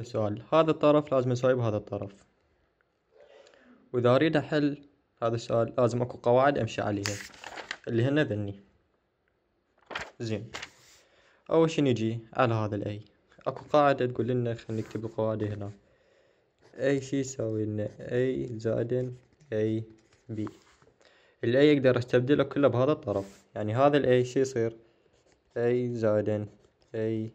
السؤال هذا الطرف لازم اسوي بهذا الطرف وإذا أريد أحل هذا السؤال لازم أكو قواعد أمشي عليها اللي هن ذني زين أول شي نجي على هذا الأي أكو قاعدة تقول لنا خلينا نكتب القواعد هنا أي شي يساوي لنا أي زائد أي بي الأي أقدر أستبدله كله بهذا الطرف يعني هذا الأي شي يصير أي زائد أي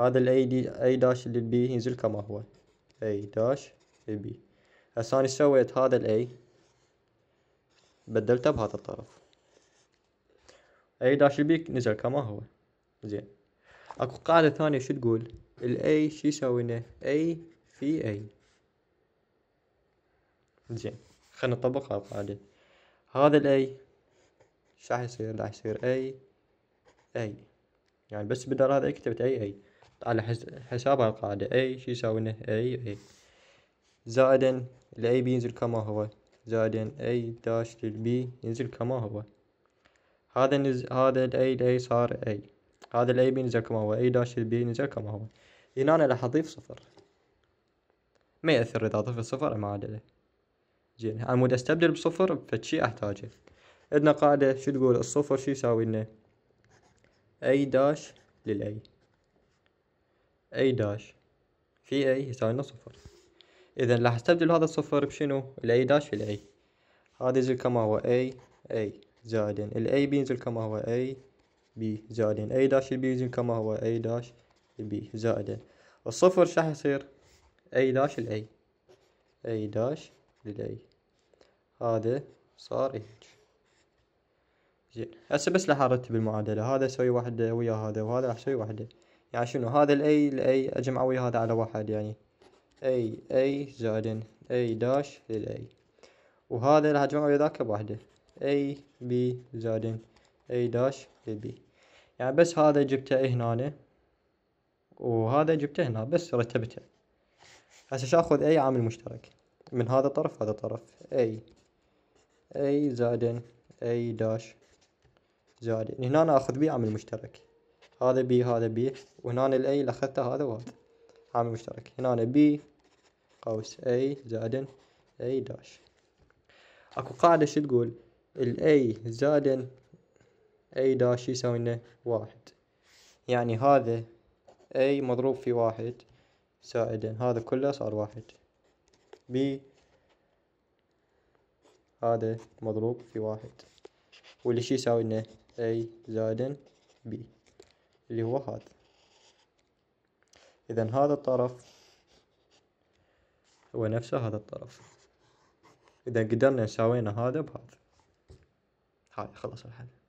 هذا الاي دي اي داش بي ينزل كما هو اي داش بي هسه انا سويت هذا اي بدلته بهذا الطرف اي داش بي نزل كما هو زين اكو قاعدة ثانية شو تقول اي شو يسوي لنا اي في اي زين خلينا نطبق هاي القاعدة هذا اي شو راح يصير راح يصير اي اي يعني بس بدل هذا كتبت اي اي على حساب القاعدة A شو يساوي لنا A A زائدا ال A B ينزل كما هو زائدا A داش لل B ينزل كما هو هذا نز... هذا ال A A صار A هذا ال A B ينزل كما هو A داش لل B ينزل كما هو هنا أنا راح أضيف صفر ما يأثر إذا اضيف صفر معادلة عدله زين مود أستبدل بصفر فشي أحتاجه عندنا قاعدة شو تقول الصفر شو يساوي A داش للأي أي داش في أي يساوي صفر إذا راح أستبدل هذا الصفر بشنو الأي داش في بالأي هذا ينزل كما هو أي أي زائد الأي بينزل كما هو أي بي زائد أي داش البي ينزل كما هو أي داش البي زائد الصفر راح يصير أي داش الأي أي داش للأي هذا صار هيك زين هسه بس راح ارتب المعادله هذا اسوي وحده ويا هذا وهذا راح اسوي وحده يعني شنو هذا الاي الاي أجمع ويا هذا على واحد يعني اي اي زائد اي داش للاي وهذا راح اجمعه ويا ذاك بوحده اي بي زائد اي داش للبي يعني بس هذا جبته هنا وهذا جبته هنا بس رتبته هسه شاخذ اي عامل مشترك من هذا الطرف هذا الطرف اي اي زائد اي داش زائد هنا اخذ بي عامل مشترك هذا بي هذا بي وهنا الاي اللي اخذته هذا وهذا عامل مشترك هنا بي قوس اي زائد اي داش اكو قاعدة شو تقول الاي زائد اي داش يساوي لنا واحد يعني هذا اي مضروب في واحد زائد هذا كله صار واحد بي هذا مضروب في واحد واللي شي يساوي لنا اي زائد بي اللي هو هذا اذا هذا الطرف هو نفسه هذا الطرف اذا قدرنا نساوينا هذا بهذا هاي خلص الحل